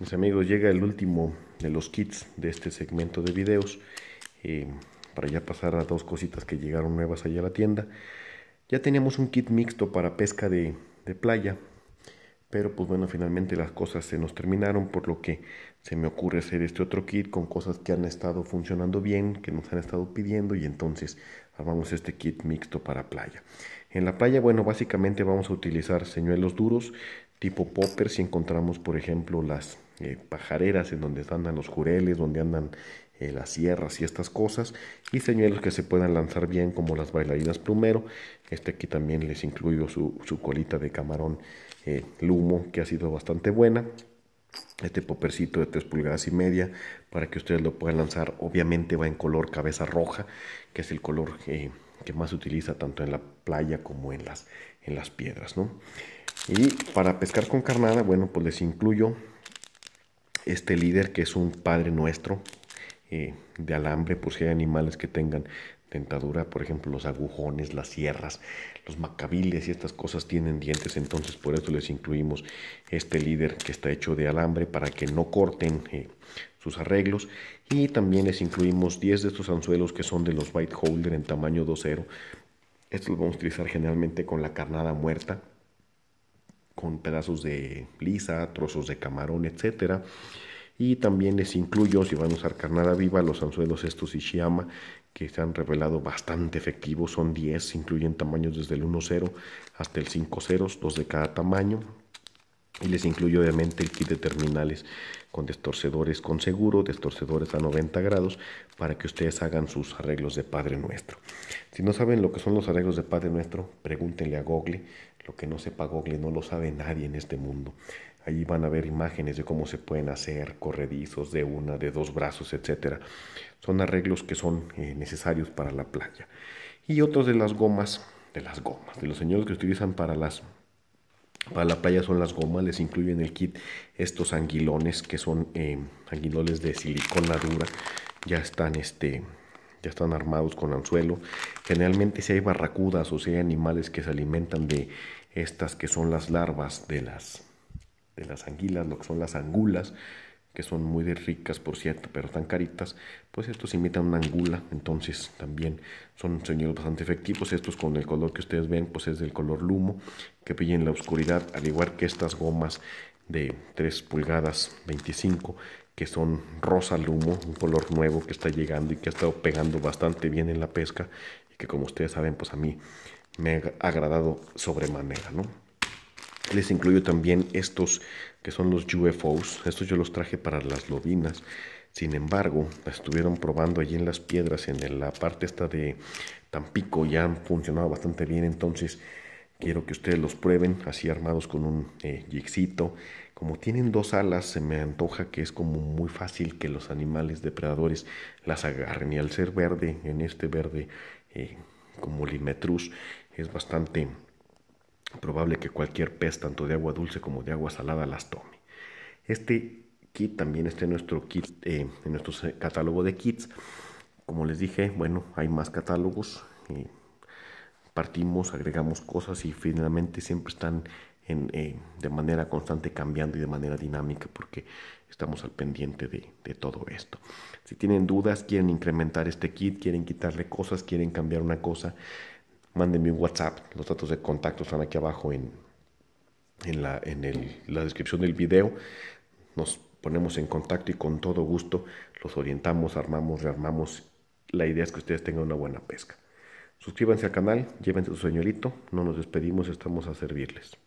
Mis amigos, llega el último de los kits de este segmento de videos. Eh, para ya pasar a dos cositas que llegaron nuevas allá a la tienda. Ya teníamos un kit mixto para pesca de, playa. Pero pues bueno, finalmente las cosas se nos terminaron, por lo que se me ocurre hacer este otro kit con cosas que han estado funcionando bien, que nos han estado pidiendo y entonces armamos este kit mixto para playa. En la playa, bueno, básicamente vamos a utilizar señuelos duros tipo popper si encontramos, por ejemplo, las eh, pajareras en donde andan los jureles, donde andan eh, las sierras y estas cosas, y señuelos que se puedan lanzar bien como las bailarinas plumero. Este aquí también les incluyo su, colita de camarón eh, lumo que ha sido bastante buena. Este popercito de 3 pulgadas y media para que ustedes lo puedan lanzar. Obviamente va en color cabeza roja, que es el color que más se utiliza tanto en la playa como en las, en las piedras. ¿no? Y para pescar con carnada, bueno, pues les incluyo este líder que es un padre nuestro eh, de alambre, pues si hay animales que tengan dentadura, por ejemplo los agujones, las sierras, los macabiles y estas cosas tienen dientes, entonces por eso les incluimos este líder que está hecho de alambre para que no corten eh, sus arreglos y también les incluimos 10 de estos anzuelos que son de los white holder en tamaño 2.0, esto lo vamos a utilizar generalmente con la carnada muerta, con pedazos de lisa, trozos de camarón, etc. Y también les incluyo, si van a usar carnada viva, los anzuelos estos Ishiyama, que se han revelado bastante efectivos. Son 10, incluyen tamaños desde el 1.0 hasta el 5.0, dos de cada tamaño. Y les incluyo obviamente el kit de terminales con destorcedores con seguro, destorcedores a 90 grados, para que ustedes hagan sus arreglos de Padre Nuestro. Si no saben lo que son los arreglos de Padre Nuestro, pregúntenle a Google. Lo que no sepa Google no lo sabe nadie en este mundo. Ahí van a ver imágenes de cómo se pueden hacer corredizos de una, de dos brazos, etc. Son arreglos que son eh, necesarios para la playa. Y otros de las gomas, de las gomas, de los señores que utilizan para las para la playa son las gomas, les incluyen el kit estos anguilones que son eh, anguilones de silicona dura, ya están este, ya están armados con anzuelo. Generalmente si hay barracudas o si hay animales que se alimentan de estas que son las larvas de las, de las anguilas, lo que son las angulas, que son muy ricas por cierto, pero tan caritas, pues estos imitan una angula, entonces también son señores bastante efectivos. Estos con el color que ustedes ven, pues es del color lumo, que en la oscuridad, al igual que estas gomas de 3 pulgadas 25 que son rosa lumo, un color nuevo que está llegando y que ha estado pegando bastante bien en la pesca y que como ustedes saben pues a mí me ha agradado sobremanera, ¿no? Les incluyo también estos que son los UFOs, estos yo los traje para las lobinas, sin embargo, las estuvieron probando allí en las piedras, en la parte esta de Tampico, ya han funcionado bastante bien, entonces Quiero que ustedes los prueben así armados con un eh, Como tienen dos alas, se me antoja que es como muy fácil que los animales depredadores las agarren. Y al ser verde, en este verde eh, como limetruz es bastante probable que cualquier pez, tanto de agua dulce como de agua salada, las tome. Este kit también está eh, en nuestro, kit, en nuestro catálogo de kits. Como les dije, bueno, hay más catálogos. Eh, partimos, agregamos cosas y finalmente siempre están de manera constante cambiando y de manera dinámica porque estamos al pendiente de, todo esto. Si tienen dudas, quieren incrementar este kit, quieren quitarle cosas, quieren cambiar una cosa, mándenme un WhatsApp. Los datos de contacto están aquí abajo en, en, en la descripción del video. Nos ponemos en contacto y con todo gusto los orientamos, armamos, rearmamos. La idea es que ustedes tengan una buena pesca. Suscríbanse al canal, llévense su señorito, no nos despedimos, estamos a servirles.